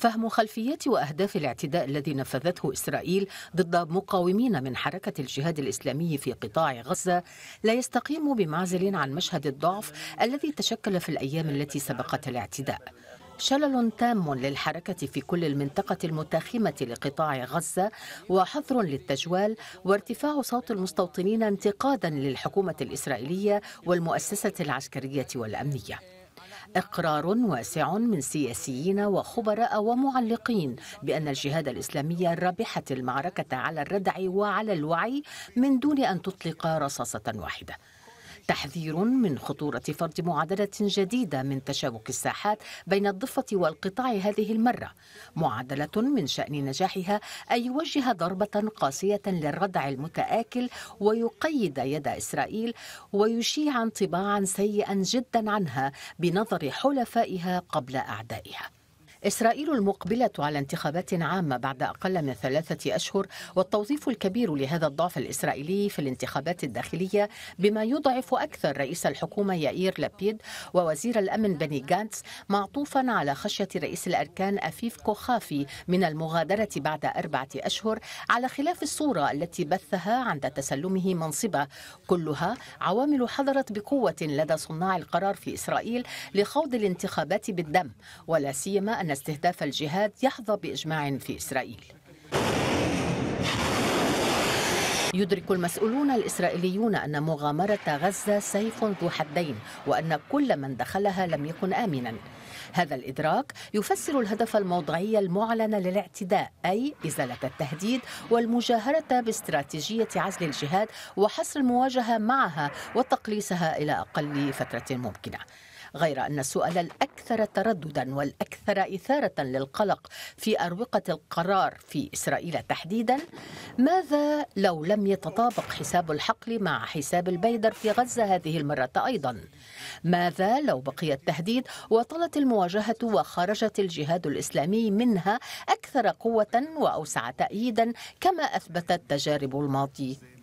فهم خلفيات وأهداف الاعتداء الذي نفذته إسرائيل ضد مقاومين من حركة الجهاد الإسلامي في قطاع غزة لا يستقيم بمعزل عن مشهد الضعف الذي تشكل في الأيام التي سبقت الاعتداء شلل تام للحركة في كل المنطقة المتاخمة لقطاع غزة وحظر للتجوال وارتفاع صوت المستوطنين انتقادا للحكومة الإسرائيلية والمؤسسة العسكرية والأمنية إقرار واسع من سياسيين وخبراء ومعلقين بأن الجهاد الإسلامي ربحت المعركة على الردع وعلى الوعي من دون أن تطلق رصاصة واحدة تحذير من خطورة فرض معادلة جديدة من تشابك الساحات بين الضفة والقطاع هذه المرة معادلة من شأن نجاحها أن يوجه ضربة قاسية للردع المتآكل ويقيد يد إسرائيل ويشيع انطباعا سيئا جدا عنها بنظر حلفائها قبل أعدائها إسرائيل المقبلة على انتخابات عامة بعد أقل من ثلاثة أشهر والتوظيف الكبير لهذا الضعف الإسرائيلي في الانتخابات الداخلية بما يضعف أكثر رئيس الحكومة يائير لابيد ووزير الأمن بني جانتس معطوفا على خشية رئيس الأركان أفيف كوخافي من المغادرة بعد أربعة أشهر على خلاف الصورة التي بثها عند تسلمه منصبه كلها عوامل حضرت بقوة لدى صناع القرار في إسرائيل لخوض الانتخابات بالدم ولا سيما أن أن استهداف الجهاد يحظى بإجماع في إسرائيل يدرك المسؤولون الإسرائيليون أن مغامرة غزة سيف ذو حدين وأن كل من دخلها لم يكن آمناً هذا الإدراك يفسر الهدف الموضعي المعلن للاعتداء أي إزالة التهديد والمجاهرة باستراتيجية عزل الجهاد وحصر المواجهة معها وتقليصها إلى أقل فترة ممكنة غير أن السؤال الأكثر ترددا والأكثر إثارة للقلق في أروقة القرار في إسرائيل تحديدا ماذا لو لم يتطابق حساب الحقل مع حساب البيدر في غزة هذه المرة أيضا ماذا لو بقي التهديد وطالت المواجهة المواجهه وخرجت الجهاد الإسلامي منها أكثر قوة وأوسع تأييدا كما أثبتت تجارب الماضي